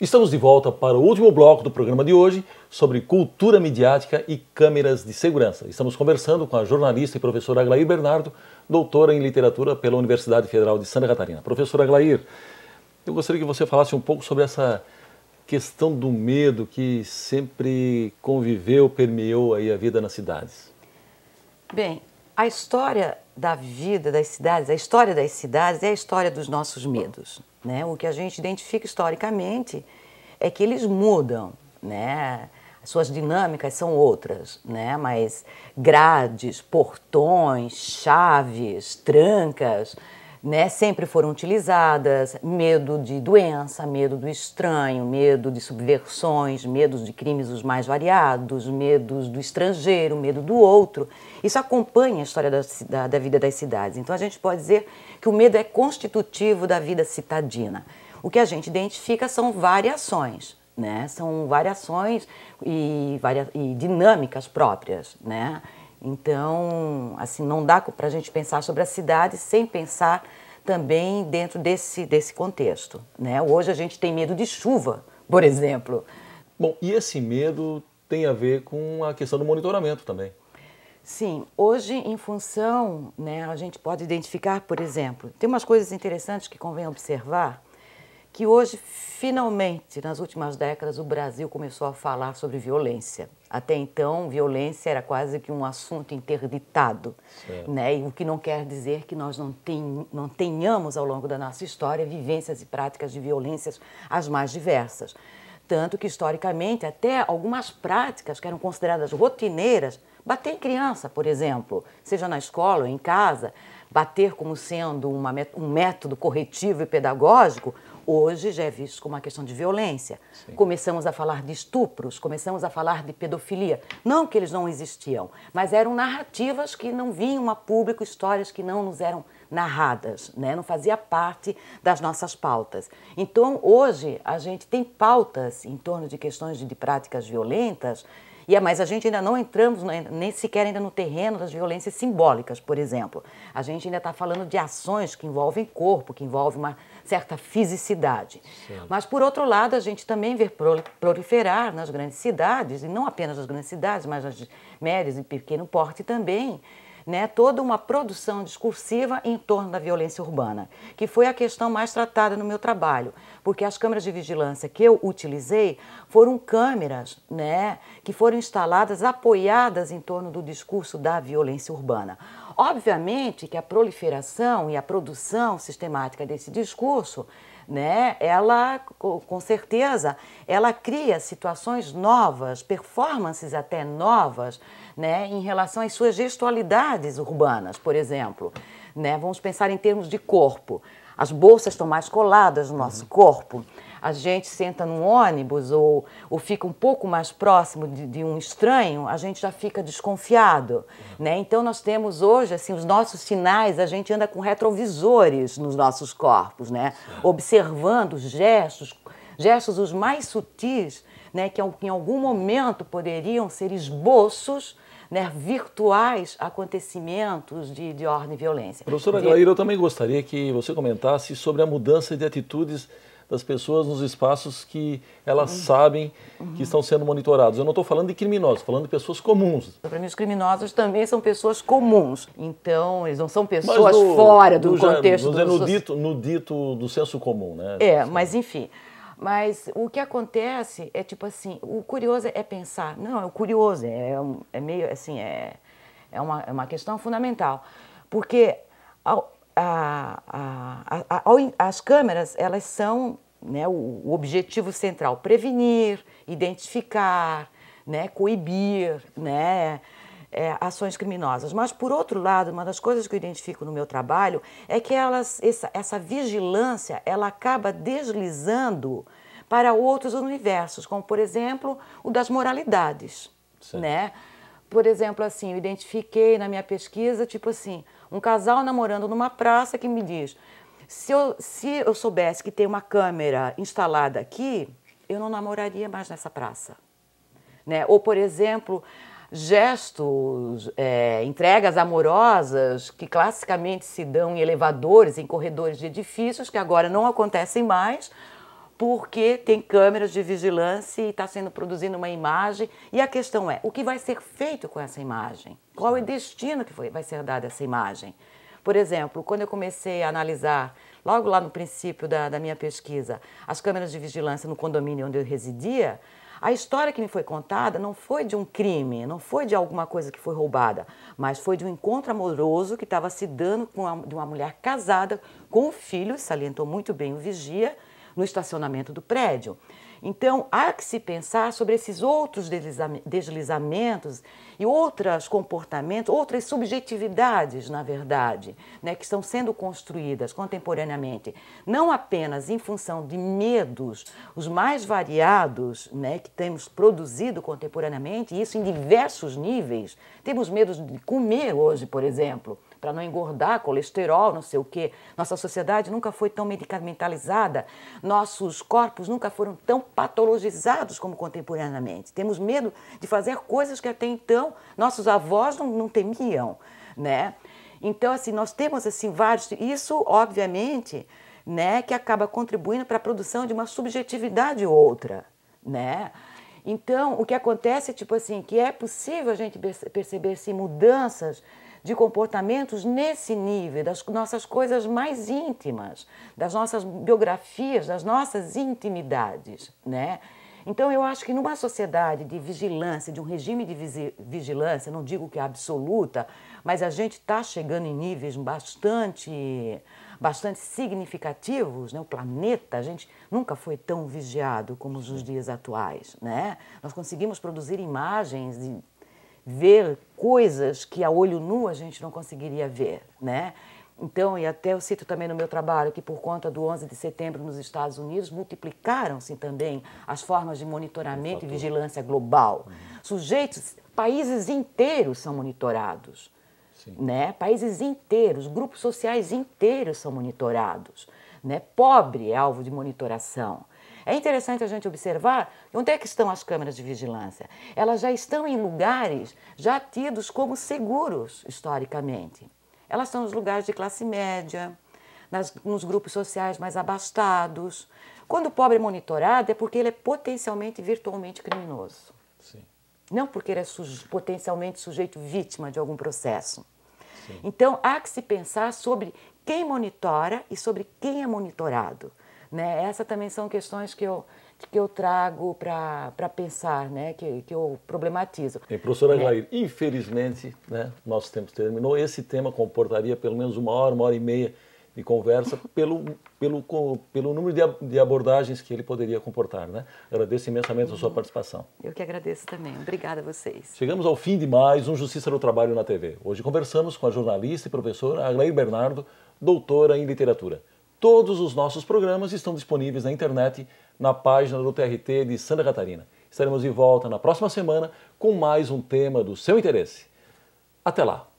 Estamos de volta para o último bloco do programa de hoje sobre cultura midiática e câmeras de segurança. Estamos conversando com a jornalista e professora Aglair Bernardo, doutora em literatura pela Universidade Federal de Santa Catarina. Professora Aglair, eu gostaria que você falasse um pouco sobre essa questão do medo que sempre conviveu, permeou aí a vida nas cidades. Bem, a história da vida das cidades, a história das cidades é a história dos nossos medos. Né? O que a gente identifica historicamente é que eles mudam, né? As suas dinâmicas são outras, né? Mas grades, portões, chaves, trancas, né, sempre foram utilizadas, medo de doença, medo do estranho, medo de subversões, medos de crimes os mais variados, medos do estrangeiro, medo do outro. Isso acompanha a história da, da, da vida das cidades. Então a gente pode dizer que o medo é constitutivo da vida citadina. O que a gente identifica são variações. Né? São variações e, varia e dinâmicas próprias. Né? Então, assim, não dá para a gente pensar sobre a cidade sem pensar também dentro desse, desse contexto. Né? Hoje a gente tem medo de chuva, por exemplo. Bom, e esse medo tem a ver com a questão do monitoramento também. Sim, hoje em função, né, a gente pode identificar, por exemplo, tem umas coisas interessantes que convém observar que hoje, finalmente, nas últimas décadas, o Brasil começou a falar sobre violência. Até então, violência era quase que um assunto interditado, né? E o que não quer dizer que nós não, ten, não tenhamos, ao longo da nossa história, vivências e práticas de violências as mais diversas. Tanto que, historicamente, até algumas práticas que eram consideradas rotineiras, bater em criança, por exemplo, seja na escola ou em casa, bater como sendo uma, um método corretivo e pedagógico, hoje já é visto como uma questão de violência. Sim. Começamos a falar de estupros, começamos a falar de pedofilia. Não que eles não existiam, mas eram narrativas que não vinham a público, histórias que não nos eram narradas, né? não fazia parte das nossas pautas. Então, hoje, a gente tem pautas em torno de questões de, de práticas violentas e é mais, a gente ainda não entramos, nem sequer ainda no terreno das violências simbólicas, por exemplo. A gente ainda está falando de ações que envolvem corpo, que envolvem uma certa fisicidade. Mas, por outro lado, a gente também vê proliferar nas grandes cidades, e não apenas nas grandes cidades, mas nas médias e pequeno porte também, né, toda uma produção discursiva em torno da violência urbana, que foi a questão mais tratada no meu trabalho, porque as câmeras de vigilância que eu utilizei foram câmeras né, que foram instaladas apoiadas em torno do discurso da violência urbana. Obviamente que a proliferação e a produção sistemática desse discurso né? Ela, com certeza, ela cria situações novas, performances até novas, né? Em relação às suas gestualidades urbanas, por exemplo, né? Vamos pensar em termos de corpo. As bolsas estão mais coladas no nosso corpo a gente senta num ônibus ou, ou fica um pouco mais próximo de, de um estranho, a gente já fica desconfiado. Uhum. Né? Então nós temos hoje assim os nossos sinais, a gente anda com retrovisores nos nossos corpos, né? observando os gestos, gestos os mais sutis, né? que em algum momento poderiam ser esboços né, virtuais acontecimentos de, de ordem e violência. Professora de... Glaíra, eu também gostaria que você comentasse sobre a mudança de atitudes das pessoas nos espaços que elas uhum. sabem uhum. que estão sendo monitorados. Eu não estou falando de criminosos, falando de pessoas comuns. Para mim, os criminosos também são pessoas comuns. Então, eles não são pessoas no, fora do no, contexto... Já, no, no, dito, no dito do senso comum, né? É, assim. mas enfim... Mas o que acontece é tipo assim, o curioso é pensar, não, é o curioso, é, é meio assim, é, é, uma, é uma questão fundamental. Porque ao, a, a, a, as câmeras, elas são né, o, o objetivo central: prevenir, identificar, né, coibir, né, é, ações criminosas. Mas, por outro lado, uma das coisas que eu identifico no meu trabalho é que elas, essa, essa vigilância ela acaba deslizando para outros universos, como, por exemplo, o das moralidades. Né? Por exemplo, assim, eu identifiquei na minha pesquisa, tipo assim, um casal namorando numa praça que me diz: se eu, se eu soubesse que tem uma câmera instalada aqui, eu não namoraria mais nessa praça. Né? Ou, por exemplo, gestos, é, entregas amorosas que classicamente se dão em elevadores, em corredores de edifícios, que agora não acontecem mais, porque tem câmeras de vigilância e está sendo produzindo uma imagem. E a questão é: o que vai ser feito com essa imagem? Qual é o destino que vai ser dado a essa imagem? Por exemplo, quando eu comecei a analisar, logo lá no princípio da, da minha pesquisa, as câmeras de vigilância no condomínio onde eu residia, a história que me foi contada não foi de um crime, não foi de alguma coisa que foi roubada, mas foi de um encontro amoroso que estava se dando com uma, de uma mulher casada com um filho, salientou muito bem o vigia, no estacionamento do prédio. Então, há que se pensar sobre esses outros deslizamentos e outros comportamentos, outras subjetividades, na verdade, né, que estão sendo construídas contemporaneamente, não apenas em função de medos, os mais variados né, que temos produzido contemporaneamente, e isso em diversos níveis. Temos medos de comer hoje, por exemplo para não engordar, colesterol, não sei o quê. Nossa sociedade nunca foi tão medicamentalizada, nossos corpos nunca foram tão patologizados como contemporaneamente. Temos medo de fazer coisas que até então nossos avós não, não temiam, né? Então, assim, nós temos assim vários. Isso, obviamente, né, que acaba contribuindo para a produção de uma subjetividade outra, né? Então, o que acontece, tipo assim, que é possível a gente perceber assim, mudanças de comportamentos nesse nível, das nossas coisas mais íntimas, das nossas biografias, das nossas intimidades, né? Então, eu acho que numa sociedade de vigilância, de um regime de vigilância, não digo que é absoluta, mas a gente está chegando em níveis bastante, bastante significativos. Né? O planeta, a gente nunca foi tão vigiado como nos dias atuais. Né? Nós conseguimos produzir imagens de ver coisas que a olho nu a gente não conseguiria ver, né? Então, e até eu cito também no meu trabalho que por conta do 11 de setembro nos Estados Unidos multiplicaram-se também as formas de monitoramento e vigilância global. Uhum. Sujeitos, países inteiros são monitorados, Sim. né? Países inteiros, grupos sociais inteiros são monitorados, né? Pobre é alvo de monitoração. É interessante a gente observar onde é que estão as câmeras de vigilância. Elas já estão em lugares já tidos como seguros historicamente. Elas são nos lugares de classe média, nas, nos grupos sociais mais abastados. Quando o pobre é monitorado é porque ele é potencialmente virtualmente criminoso. Sim. Não porque ele é potencialmente sujeito vítima de algum processo. Sim. Então há que se pensar sobre quem monitora e sobre quem é monitorado. Né? Essas também são questões que eu, que eu trago para pensar, né? que, que eu problematizo. E, professora Glair, é. infelizmente, né, nosso tempo terminou. Esse tema comportaria pelo menos uma hora, uma hora e meia de conversa pelo, pelo, pelo número de, de abordagens que ele poderia comportar. Né? Agradeço imensamente a sua uhum. participação. Eu que agradeço também. Obrigada a vocês. Chegamos ao fim de mais um Justiça no Trabalho na TV. Hoje conversamos com a jornalista e professora Aglair Bernardo, doutora em literatura. Todos os nossos programas estão disponíveis na internet, na página do TRT de Santa Catarina. Estaremos de volta na próxima semana com mais um tema do seu interesse. Até lá!